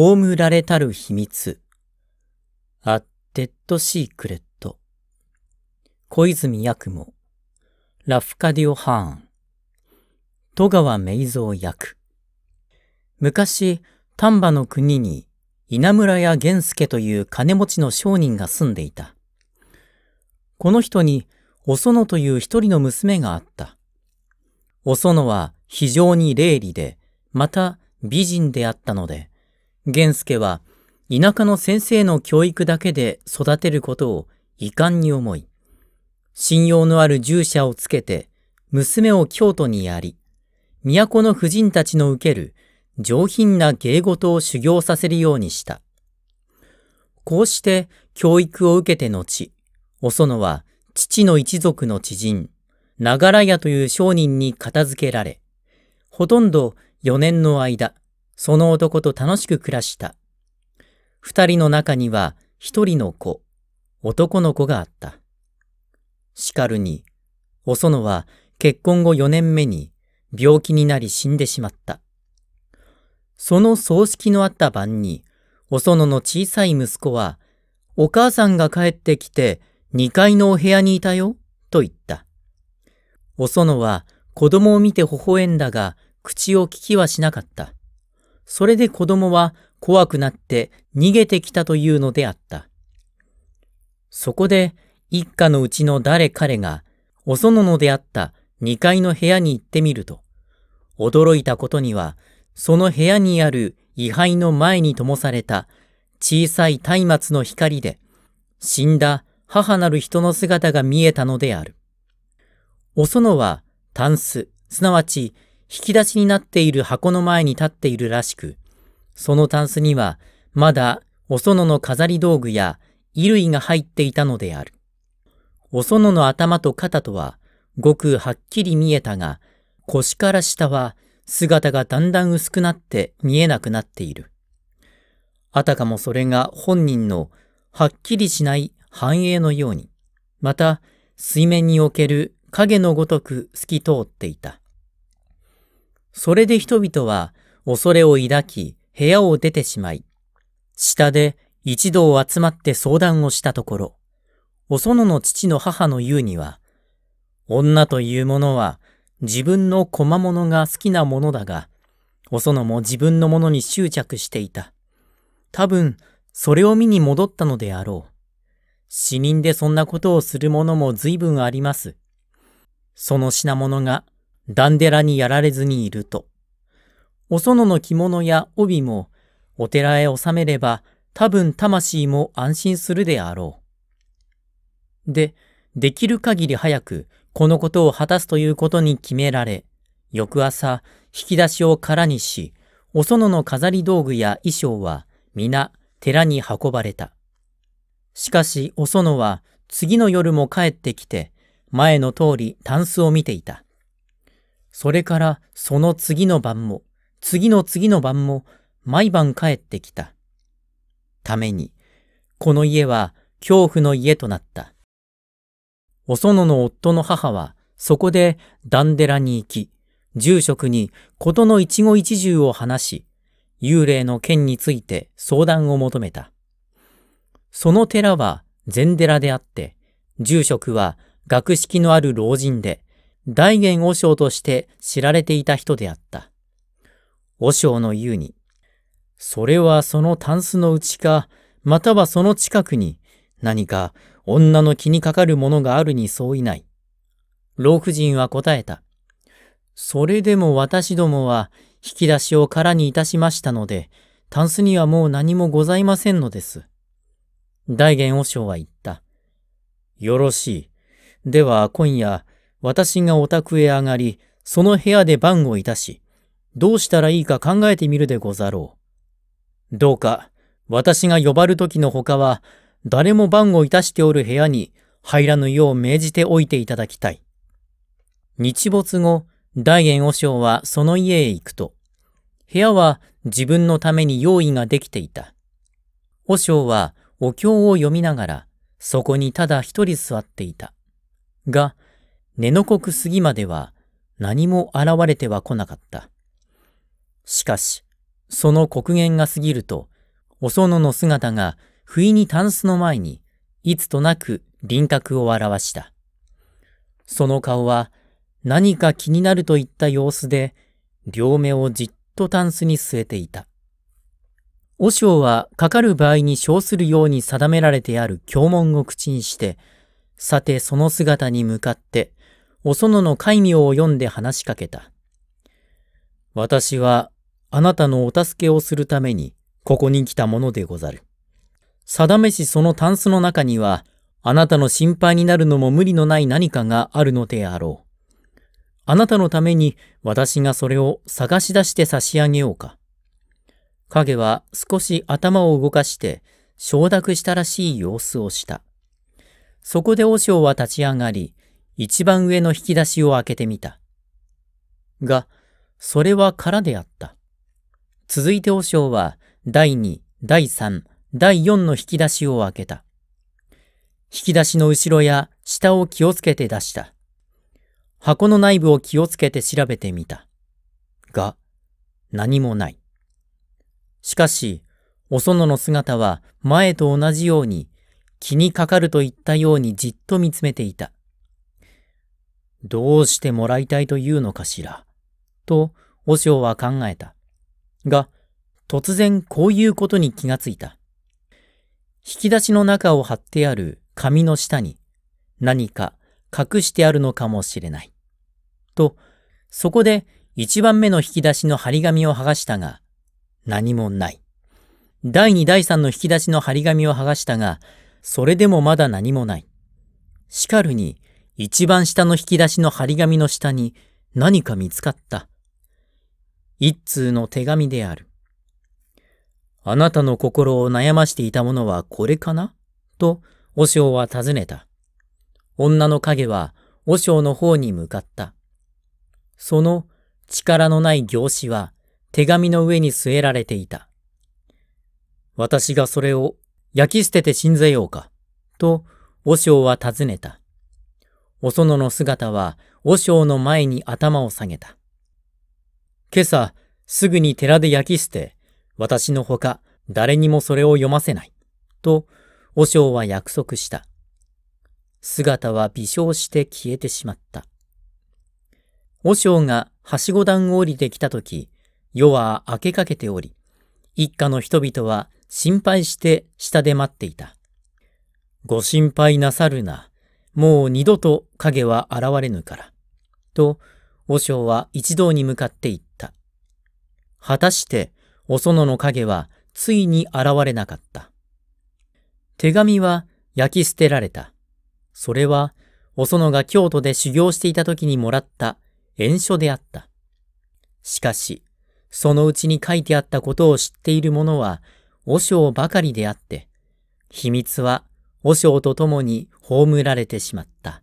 葬られたる秘密。アテッドシークレット。小泉八雲。ラフカディオ・ハーン。戸川明蔵役。昔、丹波の国に稲村屋源助という金持ちの商人が住んでいた。この人にお園という一人の娘があった。お園は非常に霊利で、また美人であったので、源助は田舎の先生の教育だけで育てることを遺憾に思い、信用のある従者をつけて娘を京都にやり、都の婦人たちの受ける上品な芸事を修行させるようにした。こうして教育を受けて後、お園は父の一族の知人、長良屋という商人に片付けられ、ほとんど4年の間、その男と楽しく暮らした。二人の中には一人の子、男の子があった。しかるに、お園は結婚後4年目に病気になり死んでしまった。その葬式のあった晩に、お園の小さい息子は、お母さんが帰ってきて2階のお部屋にいたよ、と言った。お園は子供を見て微笑んだが、口を聞きはしなかった。それで子供は怖くなって逃げてきたというのであった。そこで一家のうちの誰彼がお園のであった2階の部屋に行ってみると、驚いたことには、その部屋にある位牌の前に灯された小さい松明の光で、死んだ母なる人の姿が見えたのである。お園は、タンス、すなわち引き出しになっている箱の前に立っているらしく、そのタンスにはまだお園の飾り道具や衣類が入っていたのである。お園の頭と肩とはごくはっきり見えたが、腰から下は姿がだんだん薄くなって見えなくなっている。あたかもそれが本人のはっきりしない繁栄のように、また水面における影のごとく透き通っていた。それで人々は恐れを抱き部屋を出てしまい、下で一同集まって相談をしたところ、お園の父の母の言うには、女というものは自分の小物が好きなものだが、お園も自分のものに執着していた。多分、それを見に戻ったのであろう。死人でそんなことをするものも随分あります。その品物がダンデラにやられずにいると。お園の着物や帯もお寺へ納めれば多分魂も安心するであろう。で、できる限り早くこのことを果たすということに決められ、翌朝引き出しを空にし、お園の飾り道具や衣装は皆寺に運ばれた。しかしお園は次の夜も帰ってきて、前の通りタンスを見ていた。それからその次の晩も、次の次の晩も、毎晩帰ってきた。ために、この家は恐怖の家となった。お園の夫の母は、そこでダンデラに行き、住職に事の一期一十を話し、幽霊の件について相談を求めた。その寺は禅寺であって、住職は学識のある老人で、大元和尚として知られていた人であった。和尚の言うに、それはそのタンスの内か、またはその近くに何か女の気にかかるものがあるに相違ない。老婦人は答えた。それでも私どもは引き出しを空にいたしましたので、タンスにはもう何もございませんのです。大元和尚は言った。よろしい。では今夜、私がお宅へ上がり、その部屋で番をいたし、どうしたらいいか考えてみるでござろう。どうか、私が呼ばる時のほかは、誰も番をいたしておる部屋に入らぬよう命じておいていただきたい。日没後、大元和尚はその家へ行くと、部屋は自分のために用意ができていた。和尚はお経を読みながら、そこにただ一人座っていた。が、根のこくすぎまでは何も現れてはこなかった。しかし、その刻限が過ぎると、お園の姿が不意にタンスの前に、いつとなく輪郭を表した。その顔は何か気になるといった様子で、両目をじっとタンスに据えていた。和尚はかかる場合に称するように定められてある経文を口にして、さてその姿に向かってお園の戒名を読んで話しかけた。私はあなたのお助けをするためにここに来たものでござる。定めしそのタンスの中にはあなたの心配になるのも無理のない何かがあるのであろう。あなたのために私がそれを探し出して差し上げようか。影は少し頭を動かして承諾したらしい様子をした。そこで和尚は立ち上がり、一番上の引き出しを開けてみた。が、それは空であった。続いて和尚は、第2、第3、第4の引き出しを開けた。引き出しの後ろや下を気をつけて出した。箱の内部を気をつけて調べてみた。が、何もない。しかし、お園の姿は前と同じように気にかかるといったようにじっと見つめていた。どうしてもらいたいというのかしら、と、和尚は考えた。が、突然こういうことに気がついた。引き出しの中を貼ってある紙の下に何か隠してあるのかもしれない。と、そこで一番目の引き出しの張り紙を剥がしたが、何もない。第二第三の引き出しの張り紙を剥がしたが、それでもまだ何もない。しかるに、一番下の引き出しの張り紙の下に何か見つかった。一通の手紙である。あなたの心を悩ましていたものはこれかなと、和尚は尋ねた。女の影は和尚の方に向かった。その力のない行詞は手紙の上に据えられていた。私がそれを焼き捨てて死んぜようか、と和尚は尋ねた。お園の姿は、和尚の前に頭を下げた。今朝、すぐに寺で焼き捨て、私のほか、誰にもそれを読ませない。と、和尚は約束した。姿は微笑して消えてしまった。和尚がはしご段を降りてきたとき、夜は明けかけており、一家の人々は心配して下で待っていた。ご心配なさるな。もう二度と影は現れぬから。と、和尚は一同に向かって言った。果たして、お園の影はついに現れなかった。手紙は焼き捨てられた。それは、お園が京都で修行していた時にもらった縁書であった。しかし、そのうちに書いてあったことを知っている者は、和尚ばかりであって、秘密は和尚と共に葬られてしまった。